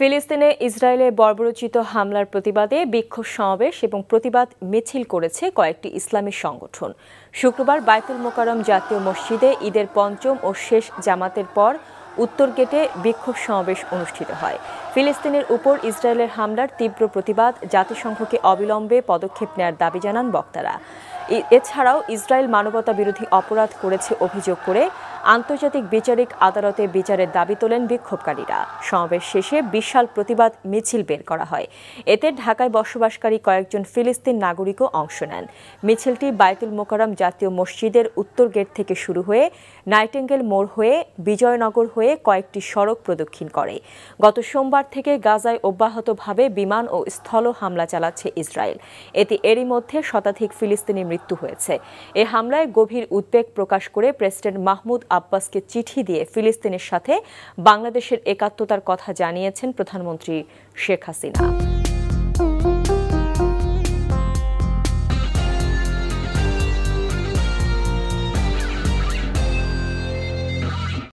ফিলিস্তিনে ইসরায়েলে বর্বরচিত হামলার প্রতিবাদে বিক্ষোভ সমাবেশ এবং প্রতিবাদ মিছিল করেছে কয়েকটি ইসলামী সংগঠন শুক্রবার বাইতুল মোকারম জাতীয় মসজিদে ঈদের পঞ্চম ও শেষ জামাতের পর উত্তর গেটে বিক্ষোভ সমাবেশ অনুষ্ঠিত হয় ফিলিস্তিনের উপর ইসরায়েলের হামলার তীব্র প্রতিবাদ জাতিসংঘকে অবিলম্বে পদক্ষেপ নেয়ার দাবি জানান বক্তারা এছাড়াও ইসরায়েল মানবতা বিরোধী অপরাধ করেছে অভিযোগ করে আন্তর্জাতিক বিচারিক আদালতে বিচারের দাবি তোলেন বিক্ষোভকারীরা সমাবেশ শেষে বিশাল প্রতিবাদ মিছিল বের করা হয় এতে ঢাকায় বসবাসকারী কয়েকজন ফিলিস্তিন নাগরিকও অংশ নেন মিছিলটি বায়তুল মোকারম জাতীয় মসজিদের উত্তর গেট থেকে শুরু হয়ে নাইটেঙ্গেল মোড় হয়ে বিজয়নগর হয়ে কয়েকটি সড়ক প্রদক্ষিণ করে গত সোমবার থেকে গাজায় অব্যাহতভাবে বিমান ও স্থল হামলা চালাচ্ছে ইসরায়েল এতে এরই মধ্যে শতাধিক ফিলিস্তিনি মৃত্যু হয়েছে এ হামলায় গভীর উদ্বেগ প্রকাশ করে প্রেসিডেন্ট মাহমুদ আব্বাসকে চিঠি দিয়ে ফিলিস্তিনের সাথে বাংলাদেশের একাত্মতার কথা জানিয়েছেন প্রধানমন্ত্রী শেখ হাসিনা